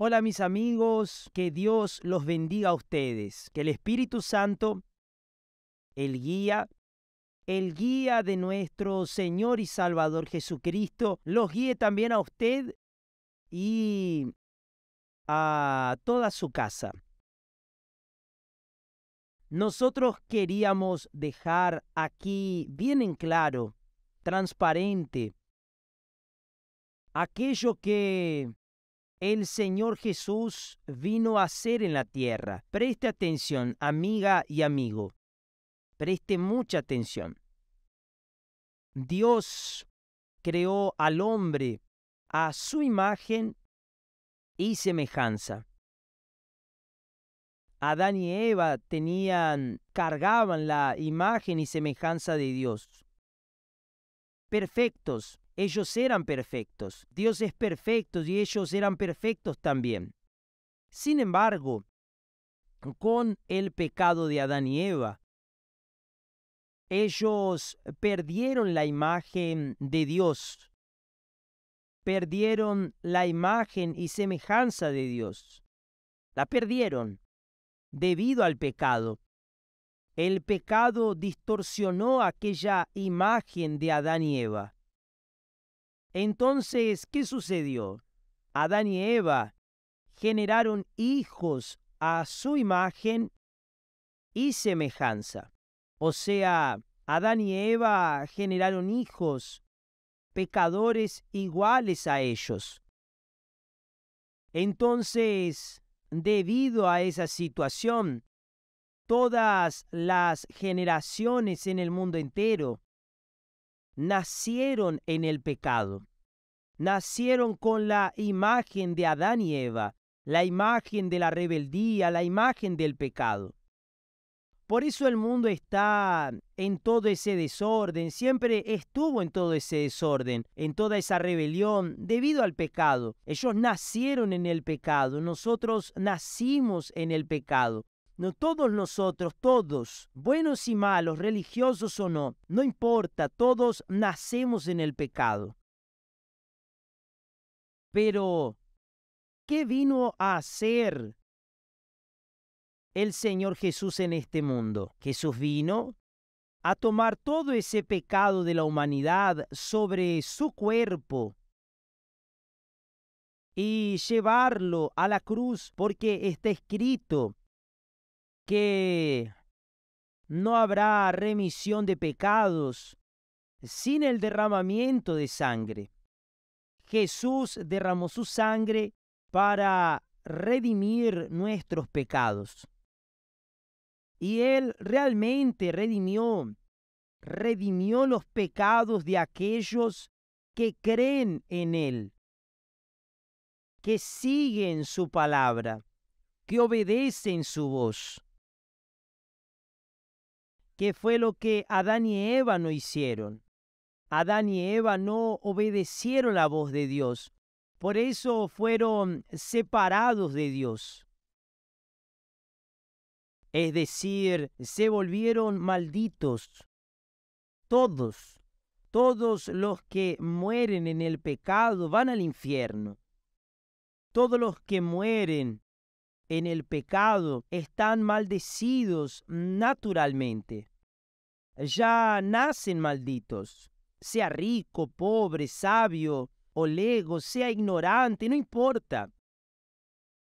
Hola mis amigos, que Dios los bendiga a ustedes, que el Espíritu Santo, el guía, el guía de nuestro Señor y Salvador Jesucristo, los guíe también a usted y a toda su casa. Nosotros queríamos dejar aquí bien en claro, transparente, aquello que el Señor Jesús vino a ser en la tierra. Preste atención, amiga y amigo. Preste mucha atención. Dios creó al hombre a su imagen y semejanza. Adán y Eva tenían, cargaban la imagen y semejanza de Dios. Perfectos, ellos eran perfectos, Dios es perfecto y ellos eran perfectos también. Sin embargo, con el pecado de Adán y Eva, ellos perdieron la imagen de Dios, perdieron la imagen y semejanza de Dios, la perdieron debido al pecado. El pecado distorsionó aquella imagen de Adán y Eva. Entonces, ¿qué sucedió? Adán y Eva generaron hijos a su imagen y semejanza. O sea, Adán y Eva generaron hijos, pecadores iguales a ellos. Entonces, debido a esa situación, todas las generaciones en el mundo entero nacieron en el pecado, nacieron con la imagen de Adán y Eva, la imagen de la rebeldía, la imagen del pecado. Por eso el mundo está en todo ese desorden, siempre estuvo en todo ese desorden, en toda esa rebelión debido al pecado. Ellos nacieron en el pecado, nosotros nacimos en el pecado. No todos nosotros, todos, buenos y malos, religiosos o no, no importa, todos nacemos en el pecado. Pero, ¿qué vino a hacer el Señor Jesús en este mundo? Jesús vino a tomar todo ese pecado de la humanidad sobre su cuerpo y llevarlo a la cruz porque está escrito que no habrá remisión de pecados sin el derramamiento de sangre. Jesús derramó su sangre para redimir nuestros pecados. Y Él realmente redimió, redimió los pecados de aquellos que creen en Él, que siguen su palabra, que obedecen su voz que fue lo que Adán y Eva no hicieron. Adán y Eva no obedecieron la voz de Dios, por eso fueron separados de Dios. Es decir, se volvieron malditos. Todos, todos los que mueren en el pecado van al infierno. Todos los que mueren en el pecado están maldecidos naturalmente. Ya nacen malditos, sea rico, pobre, sabio, o lego, sea ignorante, no importa.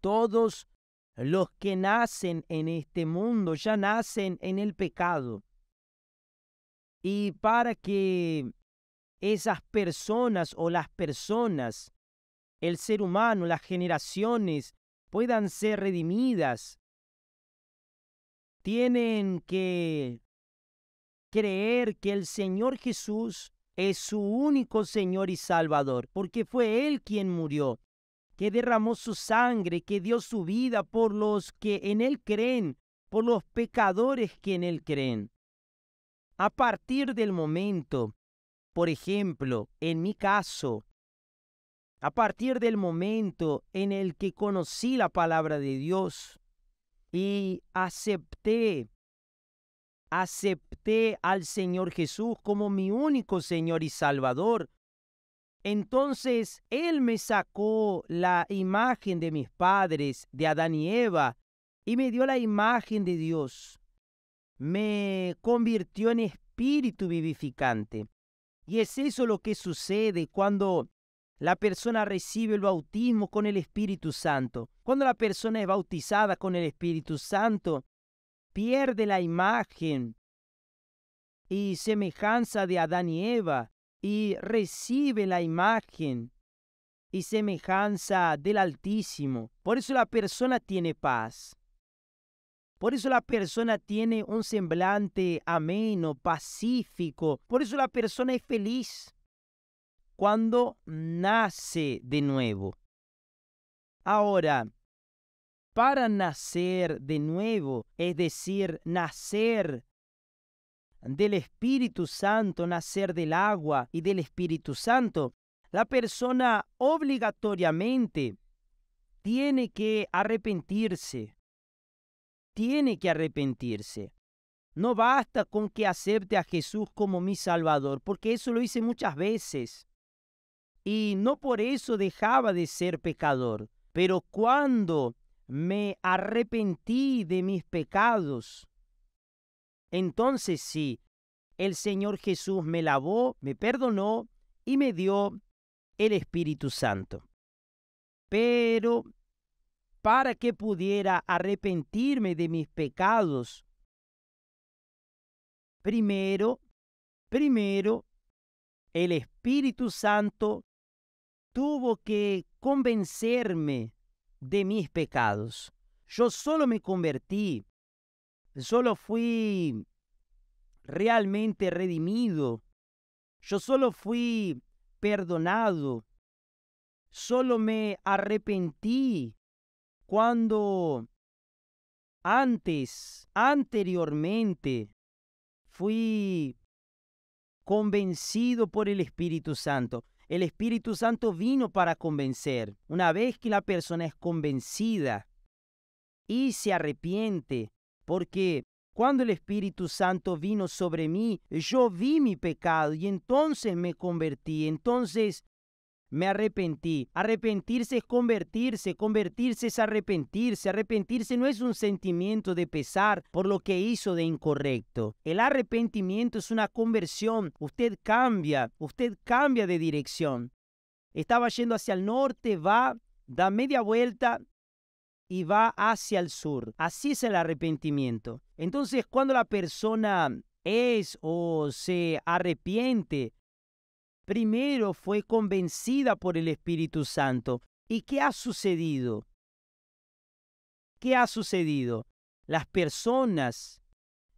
Todos los que nacen en este mundo ya nacen en el pecado. Y para que esas personas o las personas, el ser humano, las generaciones, puedan ser redimidas, tienen que creer que el Señor Jesús es su único Señor y Salvador, porque fue Él quien murió, que derramó su sangre, que dio su vida por los que en Él creen, por los pecadores que en Él creen. A partir del momento, por ejemplo, en mi caso, a partir del momento en el que conocí la palabra de Dios y acepté, acepté al Señor Jesús como mi único Señor y Salvador, entonces Él me sacó la imagen de mis padres, de Adán y Eva, y me dio la imagen de Dios. Me convirtió en espíritu vivificante. Y es eso lo que sucede cuando la persona recibe el bautismo con el Espíritu Santo. Cuando la persona es bautizada con el Espíritu Santo, pierde la imagen y semejanza de Adán y Eva y recibe la imagen y semejanza del Altísimo. Por eso la persona tiene paz. Por eso la persona tiene un semblante ameno, pacífico. Por eso la persona es feliz cuando nace de nuevo. Ahora, para nacer de nuevo, es decir, nacer del Espíritu Santo, nacer del agua y del Espíritu Santo, la persona obligatoriamente tiene que arrepentirse. Tiene que arrepentirse. No basta con que acepte a Jesús como mi Salvador, porque eso lo hice muchas veces y no por eso dejaba de ser pecador, pero cuando me arrepentí de mis pecados, entonces sí, el Señor Jesús me lavó, me perdonó y me dio el Espíritu Santo. Pero para que pudiera arrepentirme de mis pecados, primero, primero, el Espíritu Santo tuvo que convencerme de mis pecados. Yo solo me convertí, solo fui realmente redimido, yo solo fui perdonado, solo me arrepentí cuando antes, anteriormente, fui convencido por el Espíritu Santo. El Espíritu Santo vino para convencer. Una vez que la persona es convencida y se arrepiente, porque cuando el Espíritu Santo vino sobre mí, yo vi mi pecado y entonces me convertí. Entonces me arrepentí. Arrepentirse es convertirse, convertirse es arrepentirse. Arrepentirse no es un sentimiento de pesar por lo que hizo de incorrecto. El arrepentimiento es una conversión. Usted cambia, usted cambia de dirección. Estaba yendo hacia el norte, va, da media vuelta y va hacia el sur. Así es el arrepentimiento. Entonces, cuando la persona es o se arrepiente, primero fue convencida por el Espíritu Santo. ¿Y qué ha sucedido? ¿Qué ha sucedido? Las personas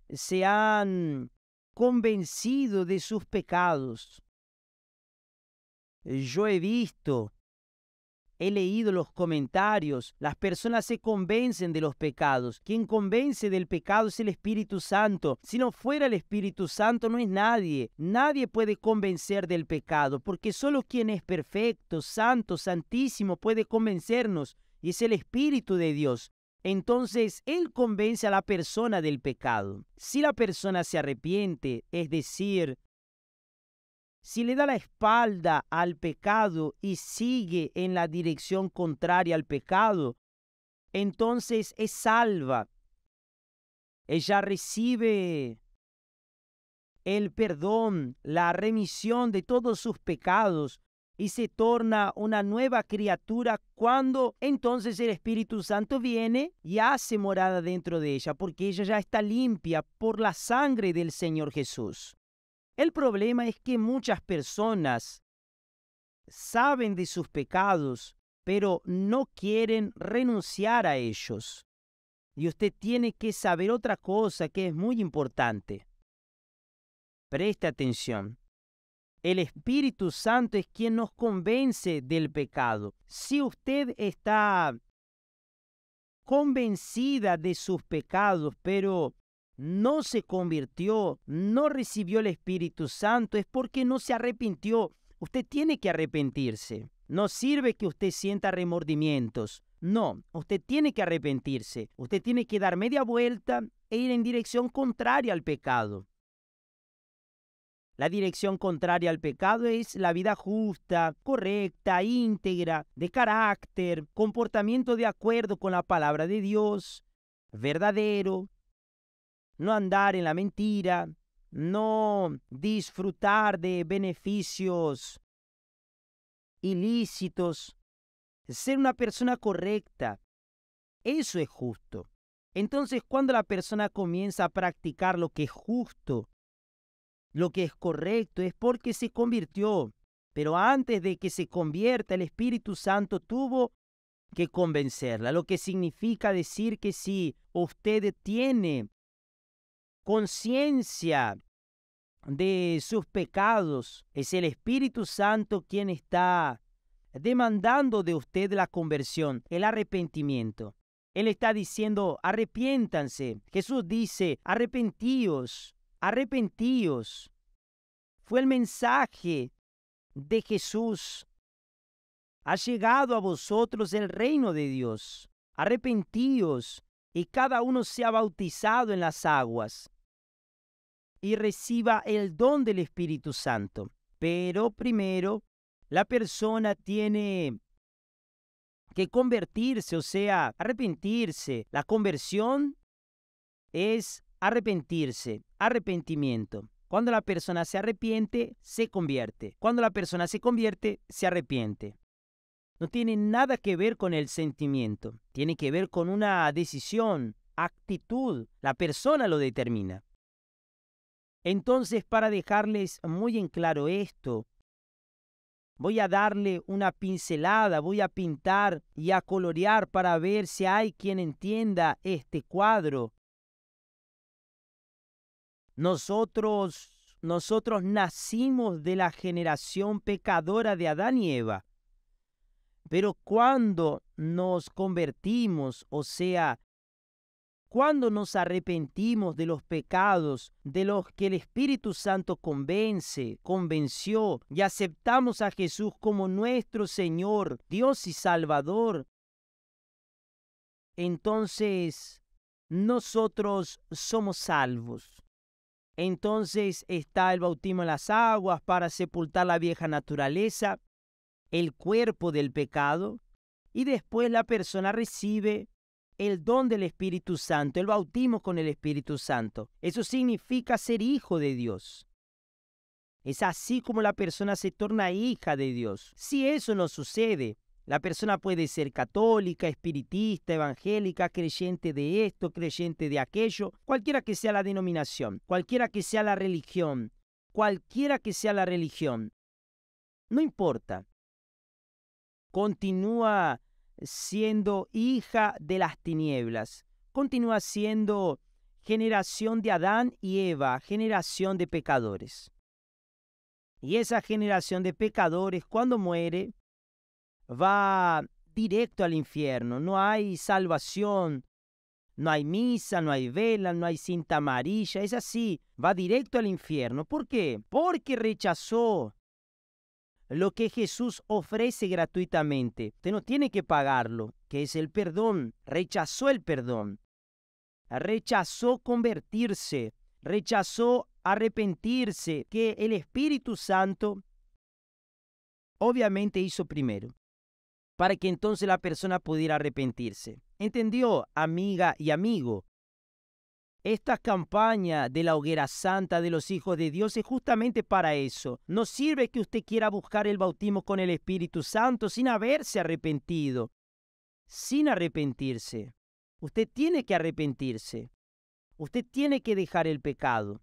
se han convencido de sus pecados. Yo he visto He leído los comentarios. Las personas se convencen de los pecados. Quien convence del pecado es el Espíritu Santo. Si no fuera el Espíritu Santo no es nadie. Nadie puede convencer del pecado, porque solo quien es perfecto, santo, santísimo puede convencernos. Y es el Espíritu de Dios. Entonces Él convence a la persona del pecado. Si la persona se arrepiente, es decir, si le da la espalda al pecado y sigue en la dirección contraria al pecado, entonces es salva. Ella recibe el perdón, la remisión de todos sus pecados y se torna una nueva criatura cuando entonces el Espíritu Santo viene y hace morada dentro de ella, porque ella ya está limpia por la sangre del Señor Jesús. El problema es que muchas personas saben de sus pecados, pero no quieren renunciar a ellos. Y usted tiene que saber otra cosa que es muy importante. Preste atención. El Espíritu Santo es quien nos convence del pecado. Si usted está convencida de sus pecados, pero no se convirtió, no recibió el Espíritu Santo, es porque no se arrepintió. Usted tiene que arrepentirse. No sirve que usted sienta remordimientos. No, usted tiene que arrepentirse. Usted tiene que dar media vuelta e ir en dirección contraria al pecado. La dirección contraria al pecado es la vida justa, correcta, íntegra, de carácter, comportamiento de acuerdo con la palabra de Dios, verdadero, no andar en la mentira, no disfrutar de beneficios ilícitos, ser una persona correcta. Eso es justo. Entonces cuando la persona comienza a practicar lo que es justo, lo que es correcto, es porque se convirtió. Pero antes de que se convierta, el Espíritu Santo tuvo que convencerla, lo que significa decir que si usted tiene conciencia de sus pecados, es el Espíritu Santo quien está demandando de usted la conversión, el arrepentimiento. Él está diciendo, arrepiéntanse. Jesús dice, arrepentíos, arrepentíos. Fue el mensaje de Jesús. Ha llegado a vosotros el reino de Dios. Arrepentíos y cada uno sea bautizado en las aguas y reciba el don del Espíritu Santo. Pero primero, la persona tiene que convertirse, o sea, arrepentirse. La conversión es arrepentirse, arrepentimiento. Cuando la persona se arrepiente, se convierte. Cuando la persona se convierte, se arrepiente no tiene nada que ver con el sentimiento, tiene que ver con una decisión, actitud, la persona lo determina. Entonces, para dejarles muy en claro esto, voy a darle una pincelada, voy a pintar y a colorear para ver si hay quien entienda este cuadro. Nosotros, nosotros nacimos de la generación pecadora de Adán y Eva. Pero cuando nos convertimos, o sea, cuando nos arrepentimos de los pecados de los que el Espíritu Santo convence, convenció, y aceptamos a Jesús como nuestro Señor, Dios y Salvador, entonces nosotros somos salvos. Entonces está el bautismo en las aguas para sepultar la vieja naturaleza, el cuerpo del pecado y después la persona recibe el don del Espíritu Santo, el bautismo con el Espíritu Santo. Eso significa ser hijo de Dios. Es así como la persona se torna hija de Dios. Si eso no sucede, la persona puede ser católica, espiritista, evangélica, creyente de esto, creyente de aquello, cualquiera que sea la denominación, cualquiera que sea la religión, cualquiera que sea la religión. No importa, continúa siendo hija de las tinieblas, continúa siendo generación de Adán y Eva, generación de pecadores. Y esa generación de pecadores, cuando muere, va directo al infierno. No hay salvación, no hay misa, no hay vela, no hay cinta amarilla. Es así, va directo al infierno. ¿Por qué? Porque rechazó lo que Jesús ofrece gratuitamente. Usted no tiene que pagarlo, que es el perdón. Rechazó el perdón. Rechazó convertirse. Rechazó arrepentirse, que el Espíritu Santo obviamente hizo primero, para que entonces la persona pudiera arrepentirse. ¿Entendió, amiga y amigo? Esta campaña de la hoguera santa de los hijos de Dios es justamente para eso. No sirve que usted quiera buscar el bautismo con el Espíritu Santo sin haberse arrepentido, sin arrepentirse. Usted tiene que arrepentirse. Usted tiene que dejar el pecado.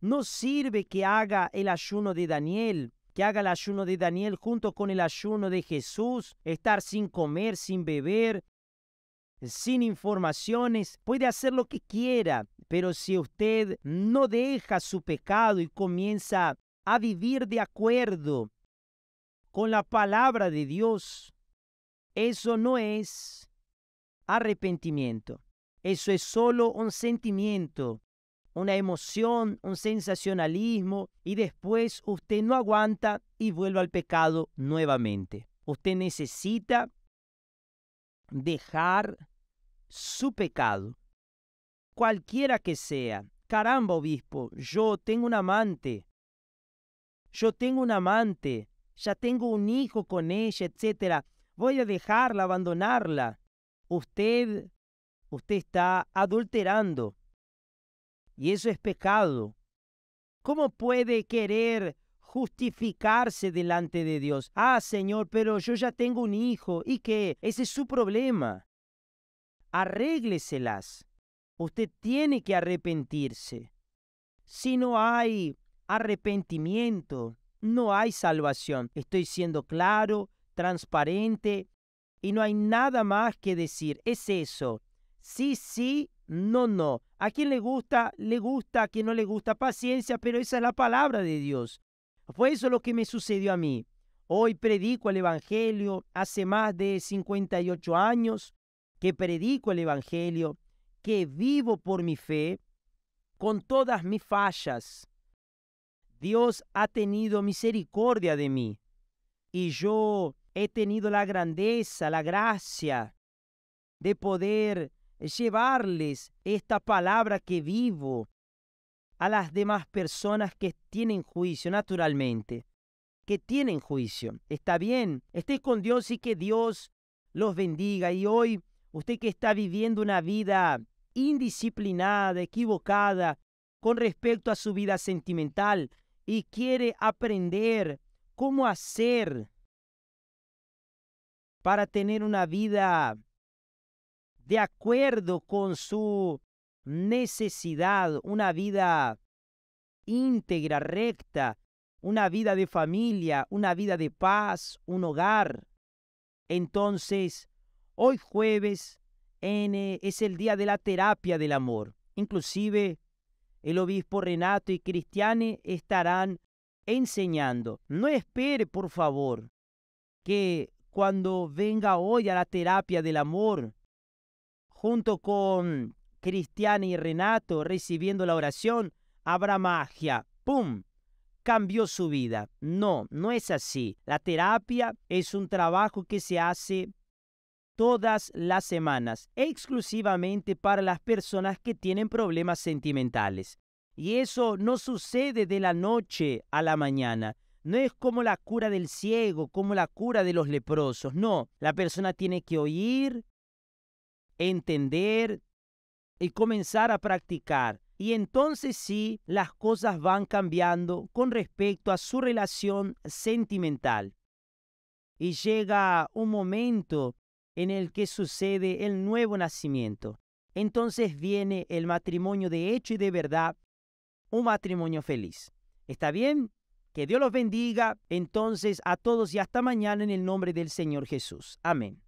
No sirve que haga el ayuno de Daniel, que haga el ayuno de Daniel junto con el ayuno de Jesús, estar sin comer, sin beber, sin informaciones, puede hacer lo que quiera, pero si usted no deja su pecado y comienza a vivir de acuerdo con la palabra de Dios, eso no es arrepentimiento. Eso es solo un sentimiento, una emoción, un sensacionalismo y después usted no aguanta y vuelve al pecado nuevamente. Usted necesita dejar su pecado, cualquiera que sea. Caramba, obispo, yo tengo un amante, yo tengo un amante, ya tengo un hijo con ella, etc. Voy a dejarla, abandonarla. Usted, usted está adulterando. Y eso es pecado. ¿Cómo puede querer justificarse delante de Dios? Ah, Señor, pero yo ya tengo un hijo. ¿Y qué? Ese es su problema arrégleselas. Usted tiene que arrepentirse. Si no hay arrepentimiento, no hay salvación. Estoy siendo claro, transparente y no hay nada más que decir. Es eso. Sí, sí, no, no. A quien le gusta, le gusta, a quien no le gusta, paciencia, pero esa es la palabra de Dios. Fue eso lo que me sucedió a mí. Hoy predico el Evangelio hace más de 58 años que predico el Evangelio, que vivo por mi fe, con todas mis fallas. Dios ha tenido misericordia de mí y yo he tenido la grandeza, la gracia de poder llevarles esta palabra que vivo a las demás personas que tienen juicio, naturalmente, que tienen juicio. Está bien, esté con Dios y que Dios los bendiga. Y hoy usted que está viviendo una vida indisciplinada, equivocada con respecto a su vida sentimental y quiere aprender cómo hacer para tener una vida de acuerdo con su necesidad, una vida íntegra, recta, una vida de familia, una vida de paz, un hogar. Entonces, Hoy jueves eh, es el día de la terapia del amor. Inclusive el obispo Renato y Cristiane estarán enseñando. No espere, por favor, que cuando venga hoy a la terapia del amor, junto con Cristiane y Renato recibiendo la oración, habrá magia. ¡Pum! cambió su vida. No, no es así. La terapia es un trabajo que se hace todas las semanas, exclusivamente para las personas que tienen problemas sentimentales. Y eso no sucede de la noche a la mañana. No es como la cura del ciego, como la cura de los leprosos. No, la persona tiene que oír, entender y comenzar a practicar. Y entonces sí, las cosas van cambiando con respecto a su relación sentimental. Y llega un momento en el que sucede el nuevo nacimiento. Entonces viene el matrimonio de hecho y de verdad, un matrimonio feliz. ¿Está bien? Que Dios los bendiga entonces a todos y hasta mañana en el nombre del Señor Jesús. Amén.